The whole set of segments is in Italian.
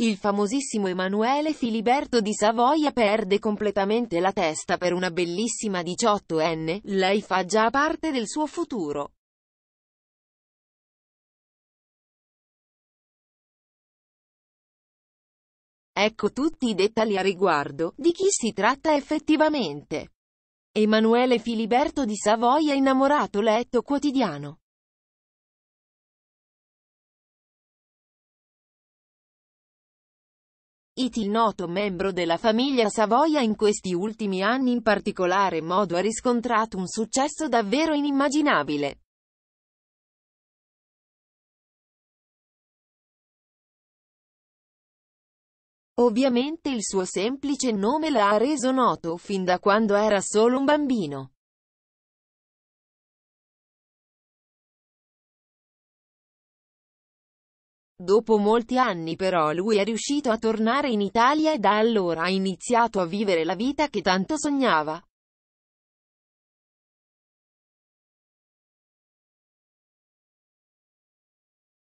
Il famosissimo Emanuele Filiberto di Savoia perde completamente la testa per una bellissima 18enne, lei fa già parte del suo futuro. Ecco tutti i dettagli a riguardo, di chi si tratta effettivamente. Emanuele Filiberto di Savoia innamorato letto quotidiano. il noto membro della famiglia Savoia in questi ultimi anni in particolare modo ha riscontrato un successo davvero inimmaginabile. Ovviamente il suo semplice nome l'ha reso noto fin da quando era solo un bambino. Dopo molti anni però lui è riuscito a tornare in Italia e da allora ha iniziato a vivere la vita che tanto sognava.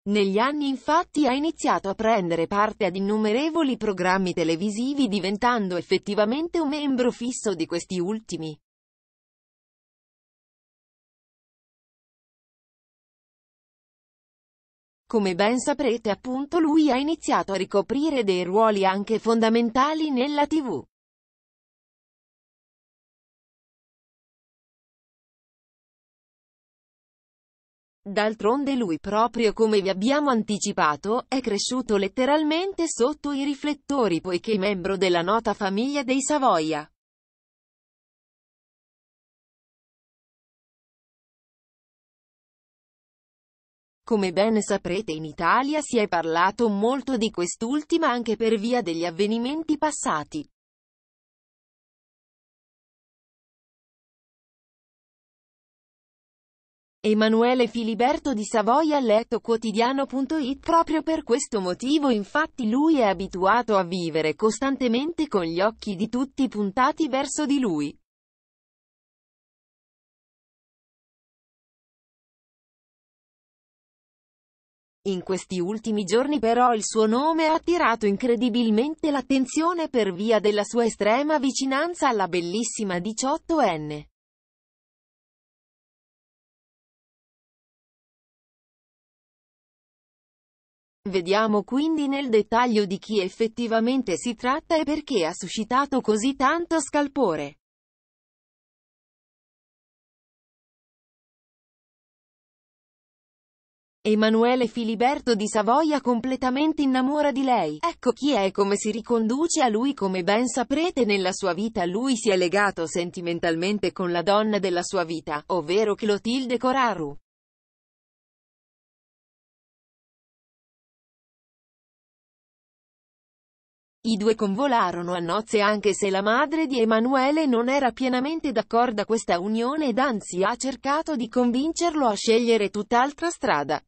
Negli anni infatti ha iniziato a prendere parte ad innumerevoli programmi televisivi diventando effettivamente un membro fisso di questi ultimi. Come ben saprete appunto lui ha iniziato a ricoprire dei ruoli anche fondamentali nella tv. D'altronde lui proprio come vi abbiamo anticipato, è cresciuto letteralmente sotto i riflettori poiché membro della nota famiglia dei Savoia. Come ben saprete in Italia si è parlato molto di quest'ultima anche per via degli avvenimenti passati. Emanuele Filiberto di Savoia ha letto quotidiano.it Proprio per questo motivo infatti lui è abituato a vivere costantemente con gli occhi di tutti puntati verso di lui. In questi ultimi giorni però il suo nome ha attirato incredibilmente l'attenzione per via della sua estrema vicinanza alla bellissima 18enne. Vediamo quindi nel dettaglio di chi effettivamente si tratta e perché ha suscitato così tanto scalpore. Emanuele Filiberto di Savoia completamente innamora di lei. Ecco chi è e come si riconduce a lui come ben saprete nella sua vita lui si è legato sentimentalmente con la donna della sua vita, ovvero Clotilde Coraru. I due convolarono a nozze anche se la madre di Emanuele non era pienamente d'accordo a questa unione ed anzi ha cercato di convincerlo a scegliere tutt'altra strada.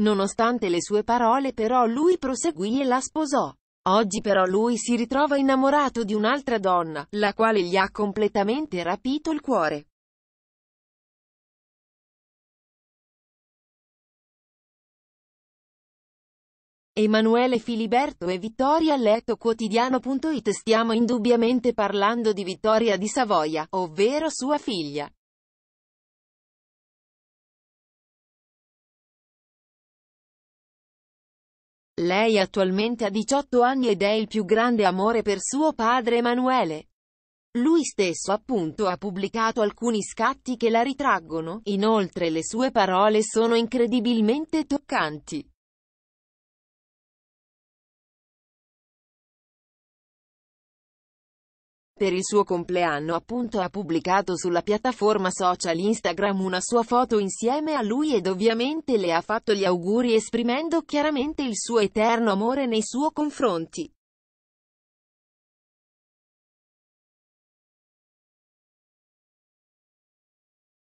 Nonostante le sue parole però lui proseguì e la sposò. Oggi però lui si ritrova innamorato di un'altra donna, la quale gli ha completamente rapito il cuore. Emanuele Filiberto e Vittoria Letto Quotidiano.it Stiamo indubbiamente parlando di Vittoria di Savoia, ovvero sua figlia. Lei attualmente ha 18 anni ed è il più grande amore per suo padre Emanuele. Lui stesso appunto ha pubblicato alcuni scatti che la ritraggono, inoltre le sue parole sono incredibilmente toccanti. Per il suo compleanno appunto ha pubblicato sulla piattaforma social Instagram una sua foto insieme a lui ed ovviamente le ha fatto gli auguri esprimendo chiaramente il suo eterno amore nei suoi confronti.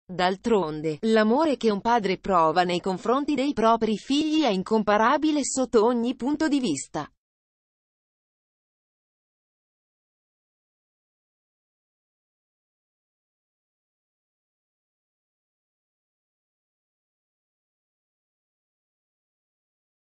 D'altronde, l'amore che un padre prova nei confronti dei propri figli è incomparabile sotto ogni punto di vista.